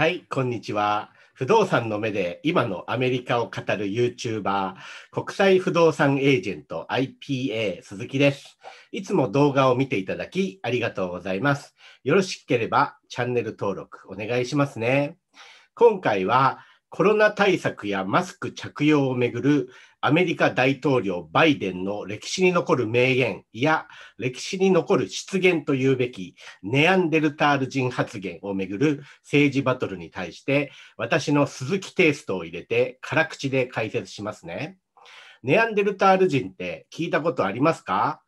はい、こんにちは。不動産の目で今のアメリカを語る YouTuber、国際不動産エージェント IPA 鈴木です。いつも動画を見ていただきありがとうございます。よろしければチャンネル登録お願いしますね。今回はコロナ対策やマスク着用をめぐるアメリカ大統領バイデンの歴史に残る名言いや歴史に残る失言というべきネアンデルタール人発言をめぐる政治バトルに対して私の鈴木テイストを入れて辛口で解説しますね。ネアンデルタール人って聞いたことありますか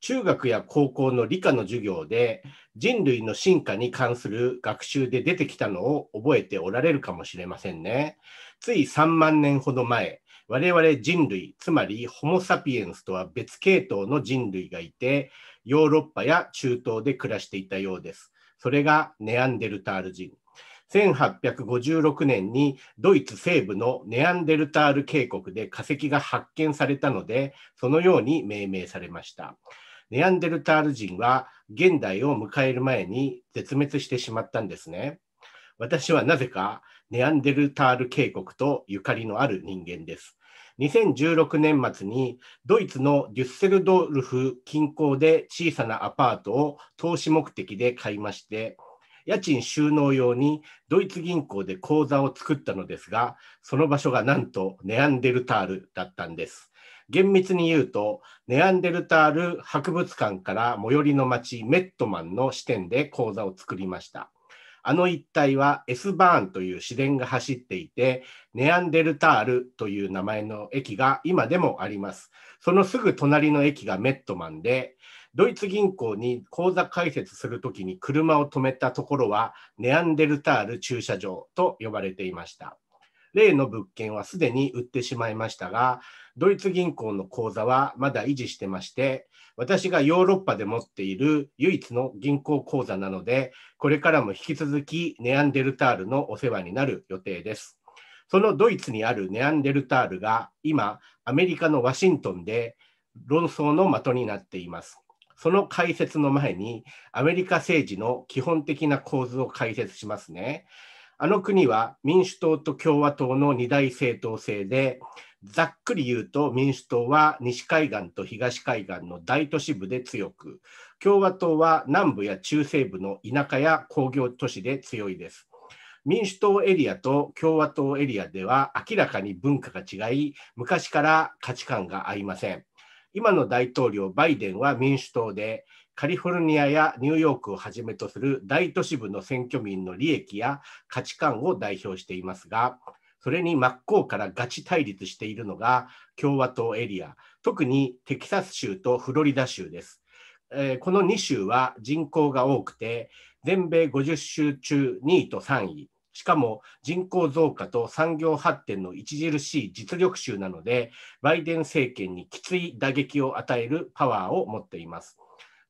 中学や高校の理科の授業で人類の進化に関する学習で出てきたのを覚えておられるかもしれませんね。つい3万年ほど前、我々人類、つまりホモ・サピエンスとは別系統の人類がいて、ヨーロッパや中東で暮らしていたようです。それがネアンデルタール人。1856年にドイツ西部のネアンデルタール渓谷で化石が発見されたので、そのように命名されました。ネアンデルタール人は現代を迎える前に絶滅してしまったんですね。私はなぜかネアンデルタール渓谷とゆかりのある人間です。2016年末にドイツのデュッセルドルフ近郊で小さなアパートを投資目的で買いまして、家賃収納用にドイツ銀行で口座を作ったのですが、その場所がなんとネアンデルタールだったんです。厳密に言うと、ネアンデルタール博物館から最寄りの町メットマンの支店で口座を作りました。あの一帯は S バーンという市電が走っていて、ネアンデルタールという名前の駅が今でもあります。そのすぐ隣の駅がメットマンで、ドイツ銀行に口座開設するときに車を止めたところは、ネアンデルタール駐車場と呼ばれていました。例の物件はすでに売ってしまいましたが、ドイツ銀行の口座はまだ維持してまして、私がヨーロッパで持っている唯一の銀行口座なので、これからも引き続きネアンデルタールのお世話になる予定です。そのドイツにあるネアンデルタールが今、アメリカのワシントンで論争の的になっています。その解説の前に、アメリカ政治の基本的な構図を解説しますね。あの国は民主党と共和党の二大政党制で、ざっくり言うと民主党は西海岸と東海岸の大都市部で強く、共和党は南部や中西部の田舎や工業都市で強いです。民主党エリアと共和党エリアでは明らかに文化が違い、昔から価値観が合いません。今の大統領バイデンは民主党で、カリフォルニアやニューヨークをはじめとする大都市部の選挙民の利益や価値観を代表していますが、それに真っ向からガチ対立しているのが共和党エリア、特にテキサス州とフロリダ州です。えー、この2州は人口が多くて、全米50州中2位と3位、しかも人口増加と産業発展の著しい実力州なので、バイデン政権にきつい打撃を与えるパワーを持っています。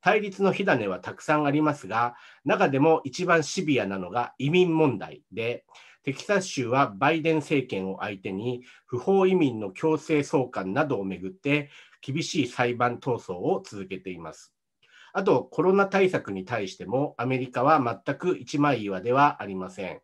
対立の火種はたくさんありますが、中でも一番シビアなのが移民問題で、テキサス州はバイデン政権を相手に不法移民の強制送還などをめぐって厳しい裁判闘争を続けています。あとコロナ対策に対してもアメリカは全く一枚岩ではありません。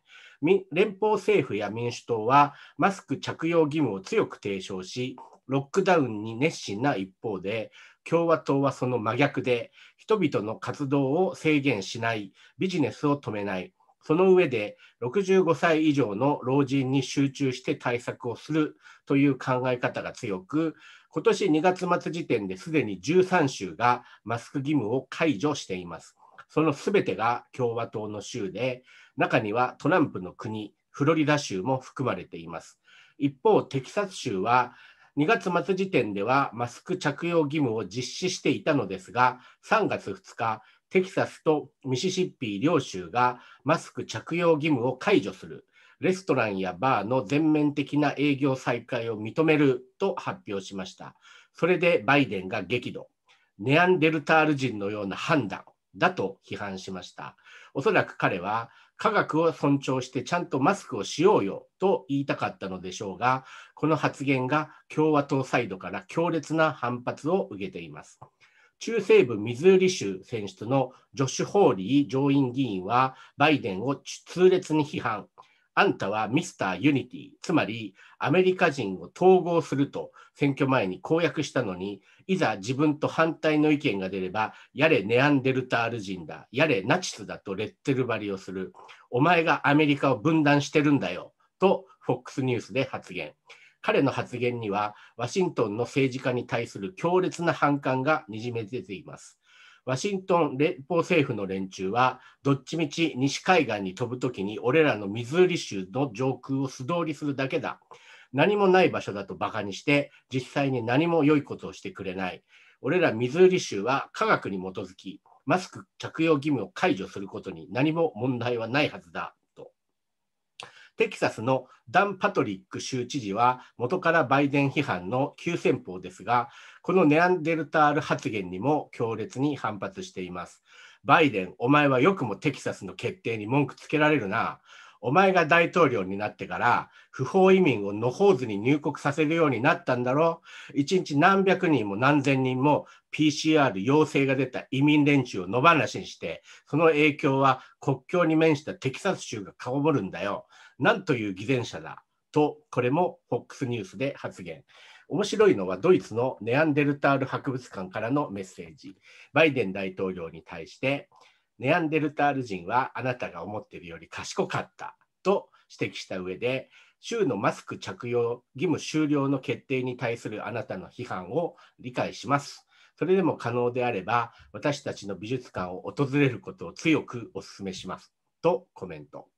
連邦政府や民主党はマスク着用義務を強く提唱し、ロックダウンに熱心な一方で、共和党はその真逆で人々の活動を制限しないビジネスを止めないその上で65歳以上の老人に集中して対策をするという考え方が強く今年2月末時点ですでに13州がマスク義務を解除しています。そのすべてが共和党の州で中にはトランプの国フロリダ州も含まれています。一方テキサス州は2月末時点ではマスク着用義務を実施していたのですが、3月2日、テキサスとミシシッピ両州がマスク着用義務を解除する、レストランやバーの全面的な営業再開を認めると発表しました。それでバイデンが激怒、ネアンデルタール人のような判断だと批判しました。おそらく彼は科学を尊重してちゃんとマスクをしようよと言いたかったのでしょうが、この発言が共和党サイドから強烈な反発を受けています。中西部ミズーリ州選出のジョシュ・ホーリー上院議員は、バイデンを痛烈に批判。あんたはミスター・ユニティ、つまりアメリカ人を統合すると選挙前に公約したのに、いざ自分と反対の意見が出れば、やれネアンデルタール人だ、やれナチスだとレッテル張りをする、お前がアメリカを分断してるんだよと FOX ニュースで発言。彼の発言には、ワシントンの政治家に対する強烈な反感がにじめ出ています。ワシントン連邦政府の連中は、どっちみち西海岸に飛ぶときに、俺らのミズーリ州の上空を素通りするだけだ。何もない場所だとバカにして、実際に何も良いことをしてくれない。俺らミズーリ州は科学に基づき、マスク着用義務を解除することに何も問題はないはずだ。テキサスのダン・パトリック州知事は元からバイデン批判の急先鋒ですが、このネアンデルタール発言にも強烈に反発しています。バイデン、お前はよくもテキサスの決定に文句つけられるな。お前が大統領になってから不法移民を野放図に入国させるようになったんだろう。一日何百人も何千人も PCR 陽性が出た移民連中を野放しにして、その影響は国境に面したテキサス州が籠るんだよ。なんという偽善者だと、これも FOX ニュースで発言。面白いのはドイツのネアンデルタール博物館からのメッセージ。バイデン大統領に対して、ネアンデルタール人はあなたが思っているより賢かったと指摘した上で、州のマスク着用義務終了の決定に対するあなたの批判を理解します。それでも可能であれば、私たちの美術館を訪れることを強くお勧めします。とコメント。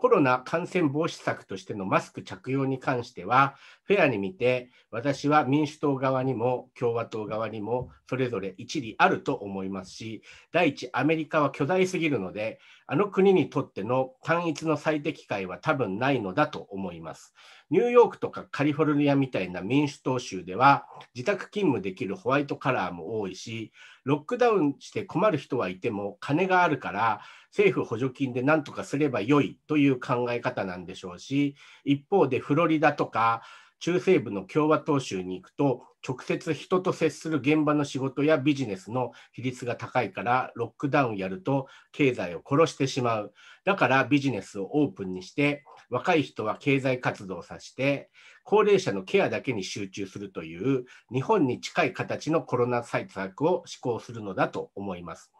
コロナ感染防止策としてのマスク着用に関しては、フェアに見て、私は民主党側にも共和党側にもそれぞれ一理あると思いますし、第一、アメリカは巨大すぎるので、あの国にとっての単一の最適解は多分ないのだと思います。ニューヨークとかカリフォルニアみたいな民主党州では自宅勤務できるホワイトカラーも多いし、ロックダウンして困る人はいても金があるから政府補助金で何とかすればよいという考え方なんでしょうし、一方でフロリダとか中西部の共和党州に行くと直接人と接する現場の仕事やビジネスの比率が高いからロックダウンやると経済を殺してしまうだからビジネスをオープンにして若い人は経済活動をさして高齢者のケアだけに集中するという日本に近い形のコロナ対策を施行するのだと思います。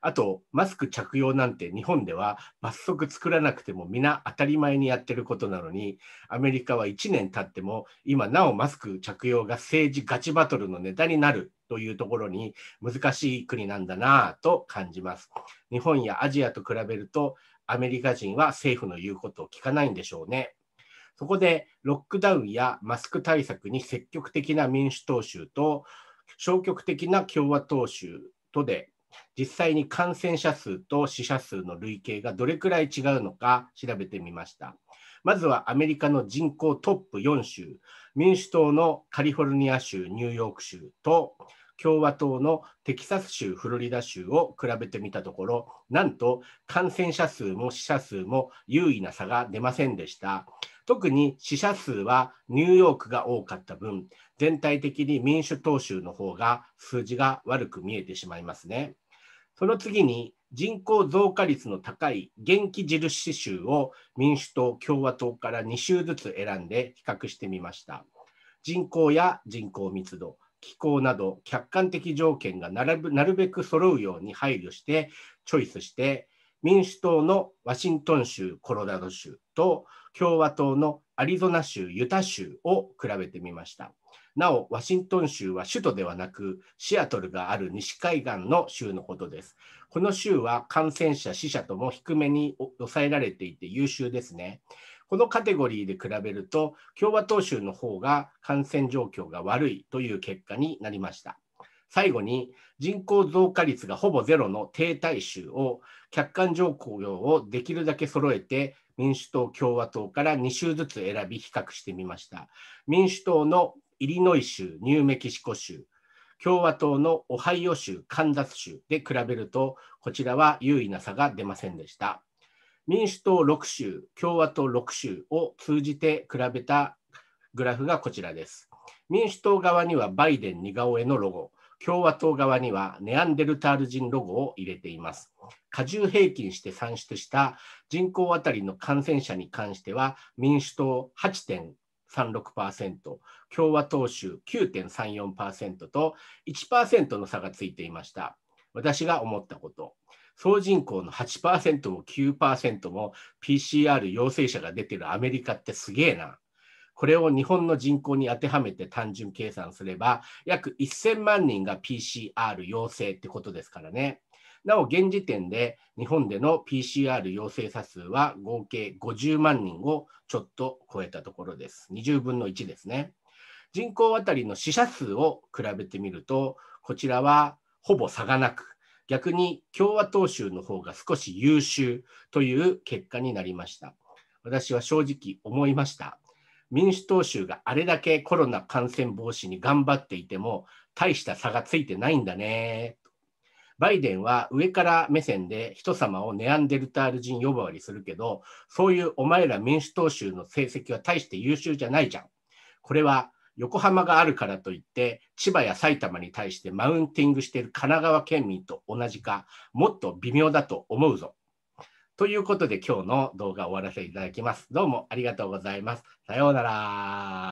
あと、マスク着用なんて日本では罰則作らなくても皆当たり前にやってることなのに、アメリカは1年経っても今なおマスク着用が政治ガチバトルのネタになるというところに難しい国なんだなぁと感じます。日本やアジアと比べるとアメリカ人は政府の言うことを聞かないんでしょうね。そこでロックダウンやマスク対策に積極的な民主党州と消極的な共和党州とで実際に感染者数と死者数の累計がどれくらい違うのか調べてみました。まずはアメリカの人口トップ4州、民主党のカリフォルニア州、ニューヨーク州と共和党のテキサス州、フロリダ州を比べてみたところ、なんと感染者数も死者数も優位な差が出ませんでした。特に死者数はニューヨークが多かった分、全体的に民主党州の方が数字が悪く見えてしまいますね。その次に人口増加率の高い元気印州を民主党、共和党から2州ずつ選んで比較してみました。人口や人口密度、気候など客観的条件がなるべく揃うように配慮してチョイスして民主党のワシントン州、コロラド州と共和党のアリゾナ州、ユタ州を比べてみました。なお、ワシントン州は首都ではなく、シアトルがある西海岸の州のことです。この州は感染者、死者とも低めに抑えられていて優秀ですね。このカテゴリーで比べると、共和党州の方が感染状況が悪いという結果になりました。最後に人口増加率がほぼゼロの低体衆を客観情報をできるだけ揃えて民主党共和党から2州ずつ選び比較してみました民主党のイリノイ州ニューメキシコ州共和党のオハイオ州カンザス州で比べるとこちらは優位な差が出ませんでした民主党6州共和党6州を通じて比べたグラフがこちらです民主党側にはバイデン似顔絵のロゴ共和党側にはネアンデルタール人ロゴを入れています。加重平均して算出した人口当たりの感染者に関しては、民主党8.36%、共和党州9.34%と1%の差がついていました。私が思ったこと。総人口の8%も9%も PCR 陽性者が出てるアメリカってすげえな。これを日本の人口に当てはめて単純計算すれば、約1000万人が PCR 陽性ってことですからね。なお、現時点で日本での PCR 陽性者数は合計50万人をちょっと超えたところです。20分の1ですね。人口当たりの死者数を比べてみると、こちらはほぼ差がなく、逆に共和党州の方が少し優秀という結果になりました。私は正直思いました。民主党州があれだけコロナ感染防止に頑張っていても大した差がついてないんだねバイデンは上から目線で人様をネアンデルタール人呼ばわりするけどそういうお前ら民主党州の成績は大して優秀じゃないじゃんこれは横浜があるからといって千葉や埼玉に対してマウンティングしている神奈川県民と同じかもっと微妙だと思うぞということで今日の動画を終わらせていただきます。どうもありがとうございます。さようなら。